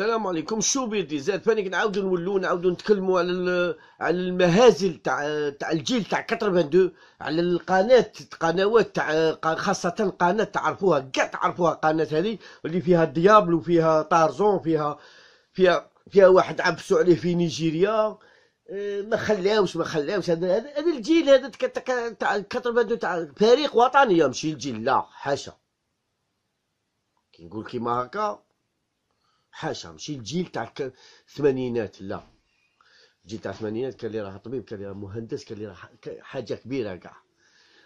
السلام عليكم شو بيدي زاد فانيك نعاودو نولو نعاودو نتكلمو على على المهازل تاع تاع الجيل تاع 82 على القناه قنوات تاع خاصه قناه تعرفوها كاع تعرفوها القناه هذه اللي فيها ديابلو فيها طارزون فيها فيها فيها واحد عبسوا عليه في نيجيريا اه، ما خلاوش ما خلاوش هذا هذا الجيل هذا تاع 82 تاع فريق وطني ماشي الجيل لا حاشا كي نقول كيما هكا حاشا ماشي الجيل تاع الثمانينات لا الجيل تاع الثمانينات كان اللي راه طبيب كان اللي راه مهندس كان اللي راه حاجه كبيره كاع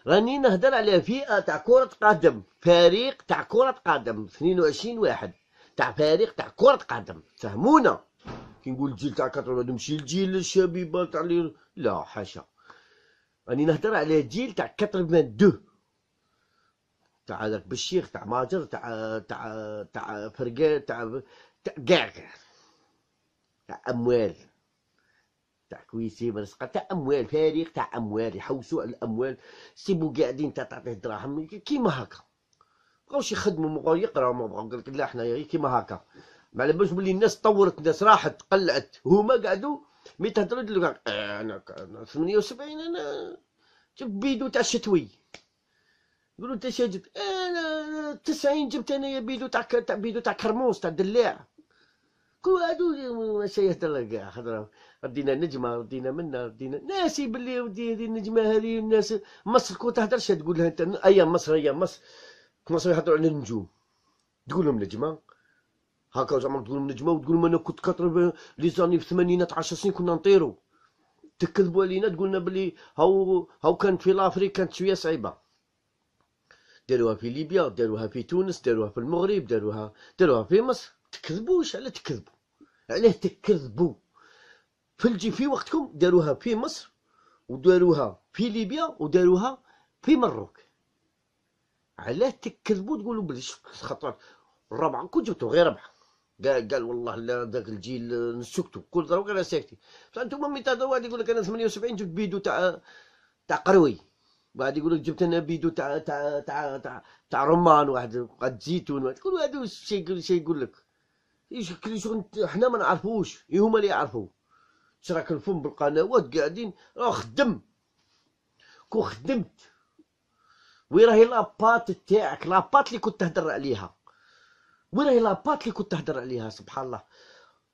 راني نهدر على فئه تاع كره قدم فريق تاع كره قدم 22 واحد تاع فريق تاع كره قدم فهمونا كي نقول الجيل تاع 80 ماشي الجيل الشبيبه تاع اللي لا حاشا راني نهدر على جيل تاع دو تاع هذاك بالشيخ تاع ماجر تاع تاع تاع فرقان تاع تاع كاع تاع اموال تاع كويسي مرسقة تاع اموال فريق تاع اموال يحوسوا على الاموال سيبو قاعدين تاع تعطيه دراهم كيما هكا مبقاوش يخدموا مبقاو يقراو مبقاو قال لا حنا غير كيما هكا ما على بالش بلي الناس طورت الناس راحت قلعت هما قعدوا مي تهضروا لك انا 78 انا جبت بيدو تاع الشتوي يقولوا انت شاجب انا 90 جبت انايا بيدو تاع تاع بيدو تاع كرموس تاع دلاع كل هادو سيتلقى حضرة ردينا نجمة ردينا منا ردينا ناسي باللي ودي هذه النجمة هذه الناس مصر كو تهدرش تقول لها انت ايا مصر ايا مصر مصر يهضروا على النجوم تقول لهم نجمة هكا زعما تقول لهم نجمة وتقول لهم انا كنت كطر لي زاني في الثمانينات 10 سنين كنا نطيروا تكذبوا علينا تقول لنا بلي هاو هاو كانت في لافريك كانت شويه صعيبه داروها في ليبيا داروها في تونس داروها في المغرب داروها داروها في مصر تكذبوش على تكذبوا علاه تكذبوا في في وقتكم داروها في مصر وداروها في ليبيا وداروها في مروك علاه تكذبوا تقولوا بلي خطر الربعه كون جبتو غير ربعه قال قال والله لا ذاك الجيل نسكتوا كل ضرب انا ساكتين بصح انتم ملي تهضروا واحد يقول لك انا 78 جبت بيدو تاع تاع قروي واحد يقول لك جبت انا بيدو تاع تاع تاع تاع, رمان واحد قد زيتون كل واحد الشيء شي يقول لك يشكلي شغل حنا ما نعرفوش إيه هما اللي يعرفوا شراك الفم بالقنوات قاعدين راه خدم كون خدمت وين راهي لاباط تاعك لاباط اللي كنت تهدر عليها وين راهي لاباط اللي كنت تهدر عليها سبحان الله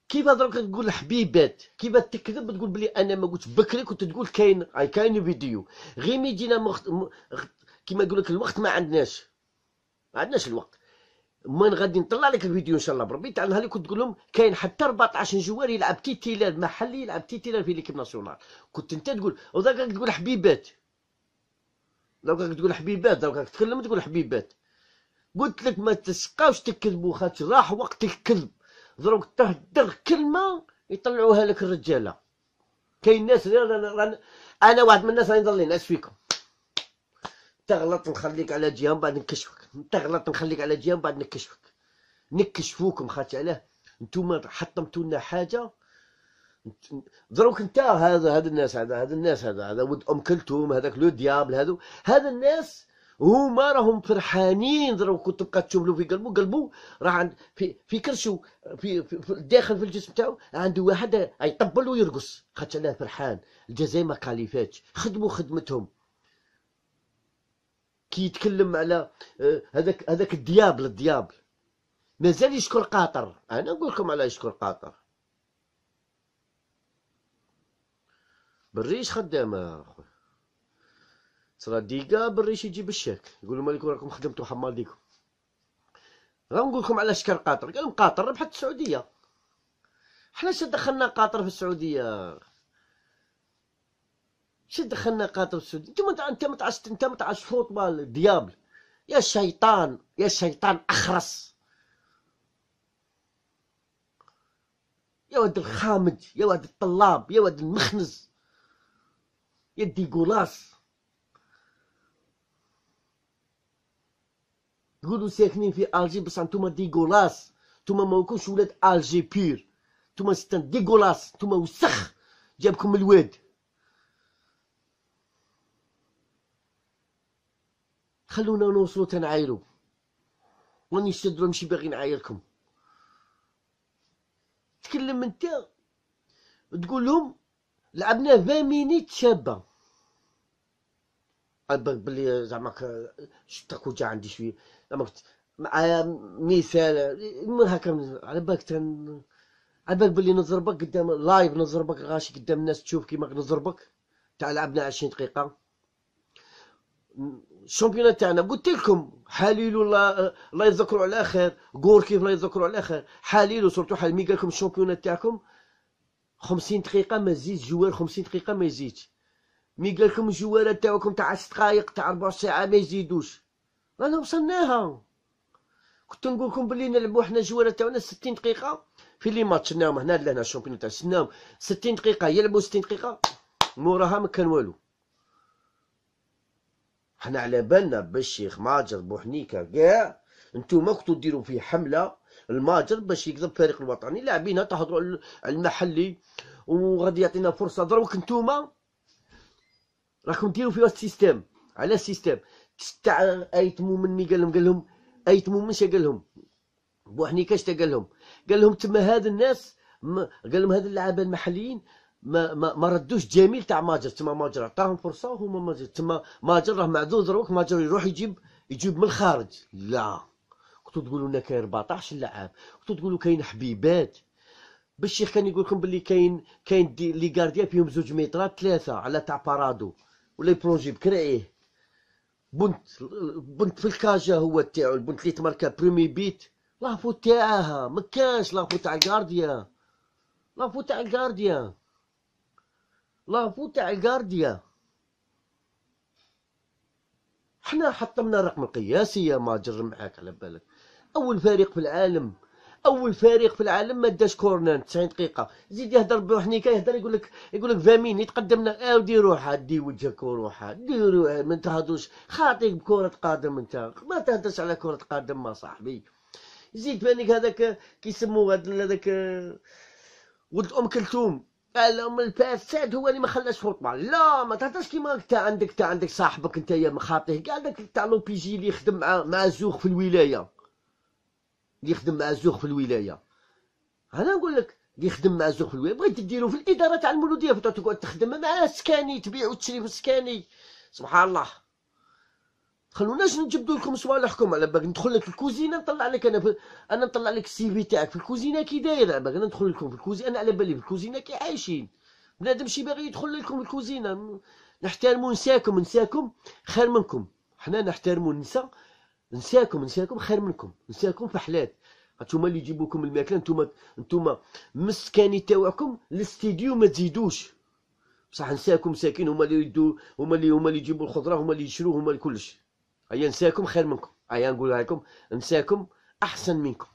كيف درك تقول حبيبات كيف تكذب تقول بلي انا ما قلتش بكري كنت تقول كاين اي كاين فيديو غير ميجينا مخت... م... كيما يقول لك الوقت ما عندناش ما عندناش الوقت من غادي نطلع لك الفيديو ان شاء الله بربي تاع النهار اللي كنت تقول لهم كاين حتى 14 جوار يلعب تيتيلار محلي يلعب تيتيلار في ليكيب ناسيونال كنت انت تقول وداك تقول حبيبات دوك تقول حبيبات دوك تكلم تقول حبيبات قلت لك ما تسقاوش تكذبوا خاطر راح وقت الكذب دروك تهدر كلمه يطلعوها لك الرجاله كاين ناس انا واحد من الناس راني نضل اش فيكم انت غلط نخليك على جهه من بعد نكشفك انت غلط نخليك على جهه من بعد نكشفك نكشفوكم خاطر علاه نتوما حطمتوا لنا حاجه دروك انت هذا هذا الناس هذا هذا الناس هذا هذا ود ام كلثوم هذاك لو ديابل هذو هذا الناس هما راهم فرحانين دروك تبقى تشوف له في قلبه قلبه راه عند في في كرشو في, في, في داخل في الجسم تاعو عنده واحد يطبل ويرقص خاطر علاه فرحان الجزائر ما كاليفاتش خدموا خدمتهم كيتكلم على آه، هذاك هذاك الديابل الديابل مازال يشكر قاطر انا نقول لكم على يشكر قاطر بالريش خدامه اخويا ترى ديكا بالريش يجيب الشاك يقولوا مالك راكم خدمتوا حمال ديكم غنقول لكم على شكر قاطر قال قاطر ربحت السعوديه حنا دخلنا قاطر في السعوديه شد خناقات السود انت انت متعش انت متعش فوتبال ديابل يا شيطان يا شيطان اخرس يا ولد الخامج يا ولد الطلاب يا ولد المخنز يا ديغولاس تقولوا ساكنين في الجي بس انتوما ديغولاس انتوما ماكوش ولاد الجي بير انتوما ستان ديغولاس انتوما وسخ جابكم الواد خلونا نوصلو تنعايرو راني شاد ماشي باغي نعايركم تكلم انت تقول لهم لعبنا 20 مينيت شابه بلي زعما شتك وجع عندي شويه زعما مع مثال هكا على بالك تن... على بالك بلي نضربك قدام لايف نضربك غاشي قدام الناس تشوف كيما نضربك تاع لعبنا 20 دقيقه الشامبيونات تاعنا قلت لكم حليل الله الله على خير غور كيف الله يتذكروا على خير حليل حال مي قال لكم الشامبيونات تاعكم 50 دقيقه ما زيد جوار 50 دقيقه ما يزيدش مي قال لكم الجوار تاعكم تاع 10 دقائق تاع ربع ساعه ما يزيدوش رانا وصلناها كنت نقول لكم بلي نلعبوا حنا الجوار تاعنا 60 دقيقه في لي ماتش نعم هنا لهنا الشامبيونات تاع سناهم 60 دقيقه يلعبوا 60 دقيقه موراها ما كان والو حنا على بالنا بالشيخ ماجر بوحنيكه كاع انتم كنتو ديروا فيه حمله الماجر باش يكذب الفريق الوطني لاعبينا تهضروا على المحلي وغادي يعطينا فرصه دروك انتوما راكم ديروا فيه السيستم على السيستم تاع ايت مومن مي قال لهم قال لهم ايت مومن اش قال لهم بوحنيكه شتا قال لهم قال لهم تما هاد الناس قال لهم هاد اللعابه المحليين ما ما, ما ردوش جميل تاع ماجر تما ماجر عطاهم فرصه وهما ماجر تما ماجر راه معذور دروك ماجر يروح يجيب يجيب من الخارج لا كنتو تقولوا لنا كاين 14 لاعب كنتو تقولوا كاين حبيبات باش الشيخ كان يقول لكم باللي كاين كاين لي غارديان فيهم زوج مترات ثلاثه على تاع بارادو ولا يبلونجي بكرعيه بنت بنت في الكاجا هو تاعو البنت اللي تماركا بريمي بيت لافو تاعها ما كانش لافو تاع الغارديا لافو تاع الغارديا لافو تاع الجارديا حنا حطمنا الرقم القياسي يا ماجر معاك على بالك اول فريق في العالم اول فريق في العالم ما داش كورنر 90 دقيقه زيد يهضر بوحنيكا يهضر يقول لك يقول لك فامين يتقدمنا او اه ودي روحها دي وجهك وروحها دي روحها ما تهضرش خاطيك بكره قدم انت ما تهضرش على كره قدم ما صاحبي زيد فانيك هذاك كيسموه هذاك ولد ام كلثوم الفاسد هو اللي ما خلاش فوتبال لا ما تهضرش كيما انت عندك انت عندك صاحبك انت يا مخاطيه كاع لك تاع لوبيجي اللي يخدم مع مع زوخ في الولايه اللي يخدم مع زوخ في الولايه انا نقول لك اللي يخدم مع زوخ في الولايه بغيت ديرو في الاداره تاع المولوديه تقعد تخدم مع سكاني تبيع وتشري في السكاني سبحان الله خلوناش نجبد لكم صوالحكم على باغي ندخل لك الكوزينه نطلع لك انا انا نطلع لك السي في تاعك في الكوزينه كي داير باغي ندخل لكم في الكوزينه انا على بالي في الكوزينه كي عايشين بنادم شي باغي يدخل لكم الكوزينه نحترموا نساكم نساكم خير منكم حنا نحترموا النساء نساكم نساكم خير منكم نساكم فحلات هانتوما اللي يجيبوكم الماكله نتوما نتوما مسكاني تاعكم الاستديو ما تزيدوش بصح نساكم مساكين هما اللي يدو هما اللي هما اللي يجيبوا الخضره هما اللي يشروه هما كلشي هيا نساكم خير منكم هيا نقولها لكم نساكم احسن منكم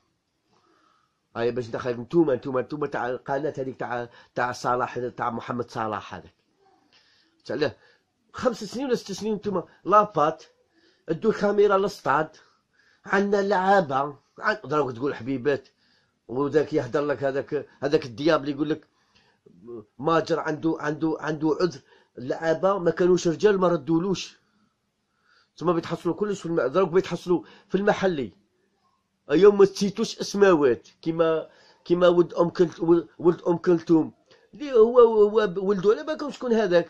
هيا باش دخلك نتوما نتوما نتوما تاع القناه هذيك تاع تاع صلاح تاع محمد صلاح هذاك تعلاه خمس سنين ولا ست سنين نتوما لاباط ادو الكاميرا للصطاد عندنا لعابه دروك تقول حبيبات وذاك يهدر لك هذاك هذاك الدياب اللي يقول لك ماجر عنده عنده عنده عذر اللعابه ما كانوش رجال ما ردولوش ثم بيتحصلوا كلش في المدرك بيتحصلوا في المحلي اليوم ما تسيتوش اسماوات كما كما ولد ام كلت... ولد ام كلثوم اللي هو, هو ولده على بالكم شكون هذاك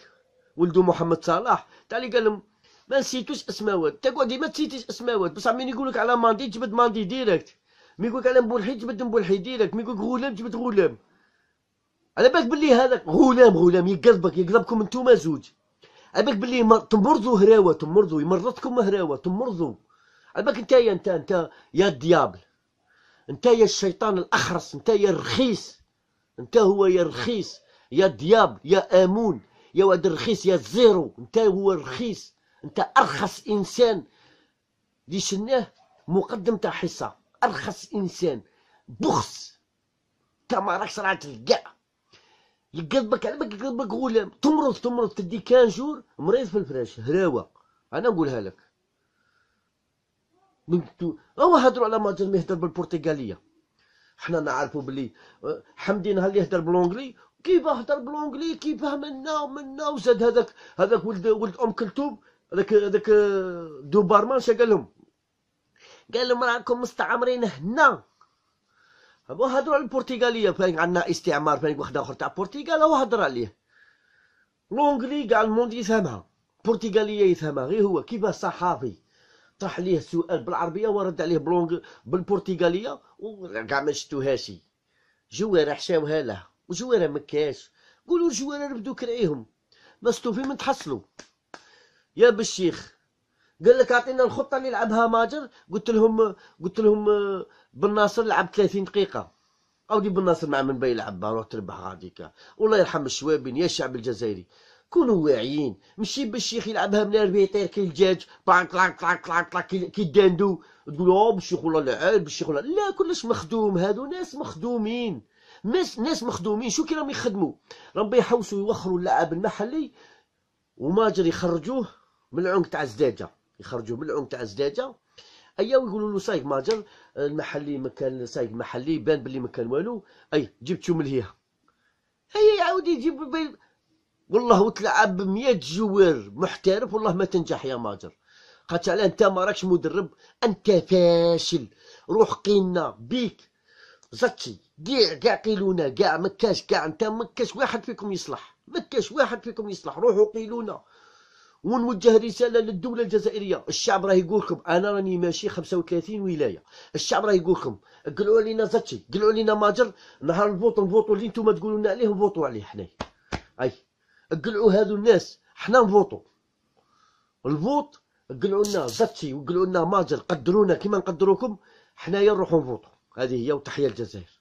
ولده محمد صلاح تاع اللي قال لهم ما نسيتوش اسماوات تقعد ما تسيتيش اسماوات بصح مين يقول لك على ماندي جبد ماندي ديريكت مين يقول لك على بولحي جبد بولحي ديريكت مين يقول لك غلام جبد غلام على بالك بلي هذاك غلام غلام يقلبك يقلبكم انتوما زوج عبالك باللي تمرضوا هراوه تمرضوا يمرضكم هراوه تمرضوا عبالك انت يا انت انت يا الديابل انت يا الشيطان الاخرس انت يا الرخيص انت هو يا الرخيص يا الديابل يا امون يا واد الرخيص يا الزيرو انت هو الرخيص انت ارخص انسان لي شناه مقدم تاع حصه ارخص انسان بخس انت ما راكش راعي تلقى يقلبك على بالك يقلبك غلام تمرض تمرض تدي كان جور مريض في الفراش هراوة انا نقولها لك بنتو او هضروا على ما ما يهدر بالبرتغاليه حنا نعرفوا بلي أه، حمدي نهار اللي يهدر بالونجلي كيف هضر بالونجلي كيف منا ومنا وزاد هذاك هذاك ولد ولد ام كلثوم هذاك هذاك آه، دوبارمان بارمان قال لهم قال لهم راكم مستعمرين هنا هبا هضروا على البرتغاليه فين عندنا استعمار فين واحد اخر تاع البرتغال هو هضر عليه لونغلي كاع الموند يفهمها البرتغاليه يفهمها غير هو كيف صحافي طرح ليه سؤال بالعربيه ورد عليه بلونغ بالبرتغاليه وكاع ما شتوهاش جواره حشاوها له وجواره مكاش قولوا الجواره ربدو كرعيهم مستوفي من تحصلوا يا بالشيخ قال لك اعطينا الخطه اللي لعبها ماجر قلت لهم قلت لهم آه، بن ناصر لعب 30 دقيقه اودي بن ناصر مع من بي يلعب روح تربح هذيك والله يرحم الشوابين يا الشعب الجزائري كونوا واعيين ماشي باش الشيخ يلعبها من البيطير كي الدجاج طلعك طلعك طلعك طلعك طلعك كي الداندو تقول اه بالشيخ ولا لعب بالشيخ ولا لا كلش مخدوم هادو ناس مخدومين ناس ناس مخدومين شو كي راهم يخدموا راهم بيحوسوا يوخروا اللاعب المحلي وماجر يخرجوه من العنق تاع الزداجه يخرجوا من العمق تاع الزجاجه ايا ويقولوا له سايق ماجر المحلي ما كان سايق محلي بان بلي ما كان والو اي جبتو من هي هي يعاود يجيب بي... والله وتلعب 100 جوار محترف والله ما تنجح يا ماجر قالت على انت ما راكش مدرب انت فاشل روح قينا بيك زكي كاع كاع قيلونا كاع مكاش كاع انت مكاش واحد فيكم يصلح مكاش واحد فيكم يصلح روحوا قيلونا ونوجه رساله للدوله الجزائريه الشعب راه يقول لكم انا راني ماشي 35 ولايه الشعب راه يقول لكم قلعوا علينا زاتشي قلعوا علينا ماجر نهار الفوط الفوط اللي نتوما تقولوا لنا عليه نفوتوا عليه حنايا اي قلعوا هذو الناس حنا نفوتوا الفوط قلعوا لنا زاتشي وقلعوا لنا ماجر قدرونا كيما نقدروكم حنايا نروحوا نفوتوا هذه هي وتحيه الجزائر